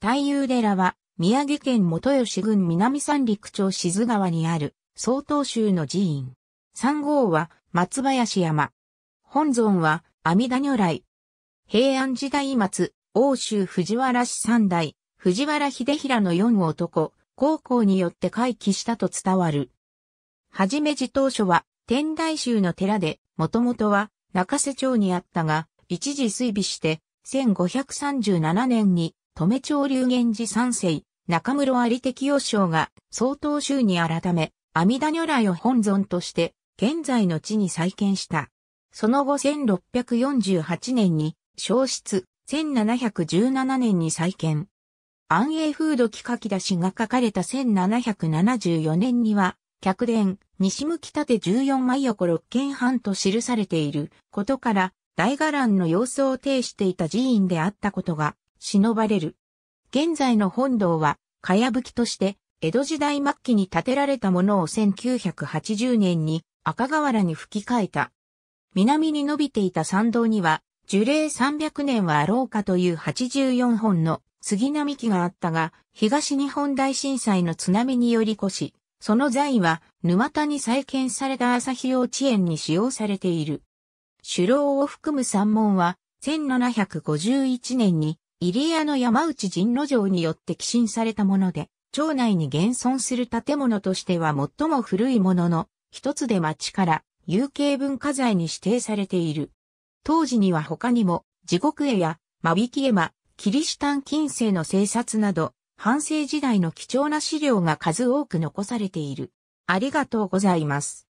太夫寺は、宮城県元吉郡南三陸町静川にある、曹洞宗の寺院。三号は、松林山。本尊は、阿弥陀如来。平安時代末、欧州藤原氏三代、藤原秀平の四男、高校によって回帰したと伝わる。はじめ寺当初は、天台宗の寺で、もともとは、中瀬町にあったが、一時水備して、1537年に留町流源寺三世、中室有敵義将が、総統州に改め、阿弥陀如来を本尊として、現在の地に再建した。その後1648年に、消失、1717年に再建。安永風土木書き出しが書かれた1774年には、客殿、西向き縦14枚横6軒半と記されていることから、大伽藍の様子を呈していた寺院であったことが忍ばれる。現在の本堂は、かやぶきとして、江戸時代末期に建てられたものを1980年に赤瓦に吹き替えた。南に伸びていた参道には、樹齢300年はあろうかという84本の杉並木があったが、東日本大震災の津波により越し、その財は沼田に再建された朝日幼稚園に使用されている。首楼を含む山門は、1751年に入屋の山内神路城によって寄進されたもので、町内に現存する建物としては最も古いものの、一つで町から有形文化財に指定されている。当時には他にも、地獄絵や、間引き絵馬、キリシタン近世の生札など、半世時代の貴重な資料が数多く残されている。ありがとうございます。